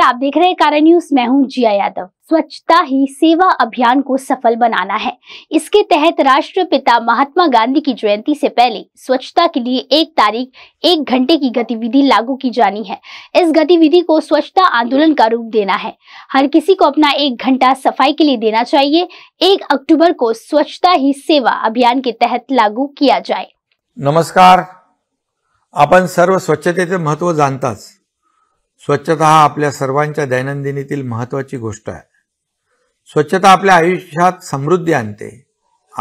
नमस्कार आप देख रहे हैं कारण न्यूज मैं हूं जिया यादव स्वच्छता ही सेवा अभियान को सफल बनाना है इसके तहत राष्ट्रपिता महात्मा गांधी की जयंती से पहले स्वच्छता के लिए एक तारीख एक घंटे की गतिविधि लागू की जानी है इस गतिविधि को स्वच्छता आंदोलन का रूप देना है हर किसी को अपना एक घंटा सफाई के लिए देना चाहिए एक अक्टूबर को स्वच्छता ही सेवा अभियान के तहत लागू किया जाए नमस्कार अपन सर्व स्वच्छते महत्व है स्वच्छता हा आपल्या सर्वांच्या दैनंदिनीतील महत्त्वाची गोष्ट आहे स्वच्छता आपल्या आयुष्यात समृद्धी आणते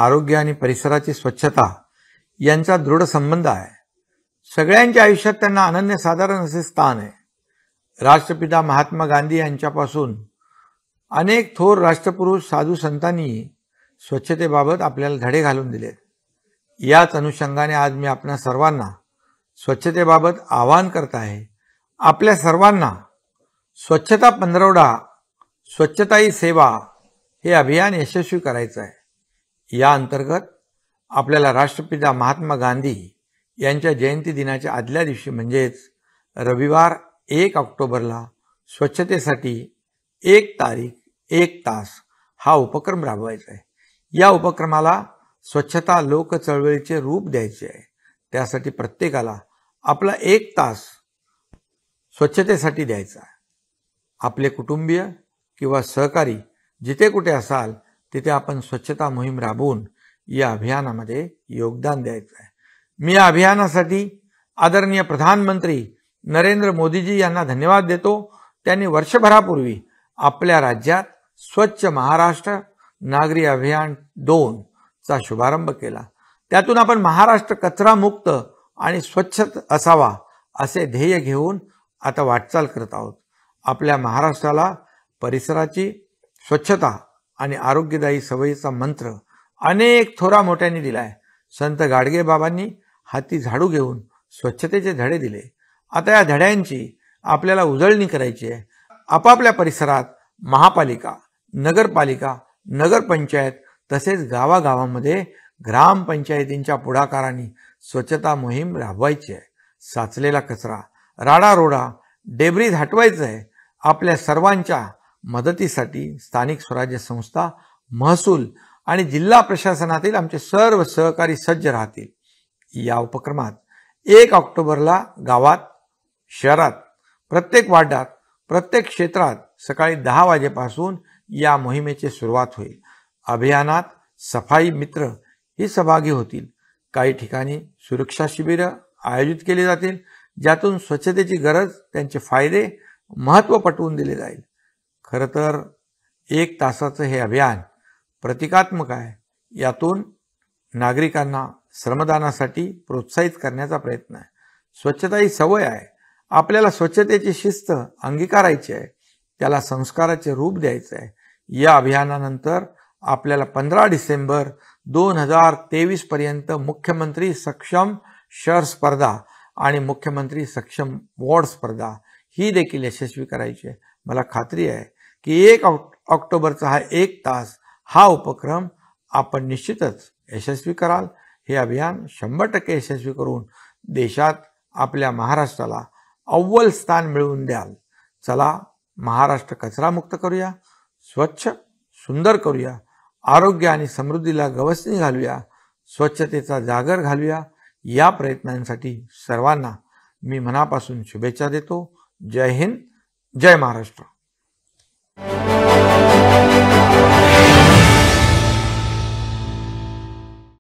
आरोग्य आणि परिसराची स्वच्छता यांचा दृढ संबंध आहे सगळ्यांच्या आयुष्यात त्यांना अनन्य साधारण असे स्थान आहे राष्ट्रपिता महात्मा गांधी यांच्यापासून अनेक थोर राष्ट्रपुरुष साधू संतांनी स्वच्छतेबाबत आपल्याला धडे घालून दिले याच अनुषंगाने आज मी आपल्या सर्वांना स्वच्छतेबाबत आवाहन करत आहे आपल्या सर्वांना स्वच्छता पंधरवडा स्वच्छता सेवा हे अभियान यशस्वी करायचं आहे या अंतर्गत आपल्याला राष्ट्रपिता महात्मा गांधी यांच्या जयंती दिनाच्या आदल्या दिवशी म्हणजेच रविवार एक ऑक्टोबरला स्वच्छतेसाठी एक तारीख एक तास हा उपक्रम राबवायचा आहे या उपक्रमाला स्वच्छता लोकचळवळीचे रूप द्यायचे आहे त्यासाठी प्रत्येकाला आपला एक तास स्वच्छतेसाठी द्यायचा आपले कुटुंबीय किंवा सहकारी जिथे कुठे असाल तिथे आपण स्वच्छता मोहीम राबवून या अभियानामध्ये योगदान द्यायचं आहे मी या अभियानासाठी आदरणीय प्रधानमंत्री नरेंद्र मोदीजी यांना धन्यवाद देतो त्यांनी वर्षभरापूर्वी आपल्या राज्यात स्वच्छ महाराष्ट्र नागरी अभियान दोन चा शुभारंभ केला त्यातून आपण महाराष्ट्र कचरामुक्त आणि स्वच्छ असावा असे ध्येय घेऊन आता वाटचाल करत आहोत आपल्या महाराष्ट्राला परिसराची स्वच्छता आणि आरोग्यदायी सवयीचा मंत्र अनेक थोरा मोठ्यांनी दिला आहे संत गाडगेबाबांनी हाती झाडू घेऊन स्वच्छतेचे धडे दिले आता या धड्यांची आपल्याला उजळणी करायची आहे आपापल्या परिसरात महापालिका नगरपालिका नगरपंचायत तसेच गावागावामध्ये ग्रामपंचायतींच्या पुढाकारांनी स्वच्छता मोहीम राबवायची आहे साचलेला कचरा राडारोडा डेब्रीज हटवायचं आहे आपल्या सर्वांच्या मदतीसाठी स्थानिक स्वराज्य संस्था महसूल आणि जिल्हा प्रशासनातील आमचे सर्व सहकारी सज्ज राहतील या उपक्रमात एक ऑक्टोबरला गावात शहरात प्रत्येक वार्डात प्रत्येक क्षेत्रात सकाळी दहा वाजेपासून या मोहिमेची सुरुवात होईल अभियानात सफाई मित्र ही सहभागी होतील काही ठिकाणी सुरक्षा शिबिरं आयोजित केली जातील ज्यातून स्वच्छतेची गरज त्यांचे फायदे महत्त्व पटवून दिले जाईल खरं तर एक तासाचं हे अभियान प्रतिकात्मक आहे यातून नागरिकांना श्रमदानासाठी प्रोत्साहित करण्याचा प्रयत्न आहे स्वच्छता ही सवय आहे आपल्याला स्वच्छतेची शिस्त अंगीकारायची आहे त्याला संस्काराचे रूप द्यायचं आहे या अभियानानंतर आपल्याला पंधरा डिसेंबर दोन हजार तेवीसपर्यंत मुख्यमंत्री सक्षम शहर स्पर्धा आणि मुख्यमंत्री सक्षम वॉर्ड स्पर्धा ही देखील यशस्वी करायची आहे मला खात्री आहे की एक ऑक्टोबरचा हा एक तास हा उपक्रम आपण निश्चितच यशस्वी कराल हे अभियान शंभर टक्के यशस्वी करून देशात आपल्या महाराष्ट्राला अव्वल स्थान मिळवून द्याल चला महाराष्ट्र कचरामुक्त करूया स्वच्छ सुंदर करूया आरोग्य आणि समृद्धीला गवसणी घालूया स्वच्छतेचा जागर घालूया या प्रयत्नांसाठी सर्वांना मी मनापासून शुभेच्छा देतो जय हिंद जय महाराष्ट्र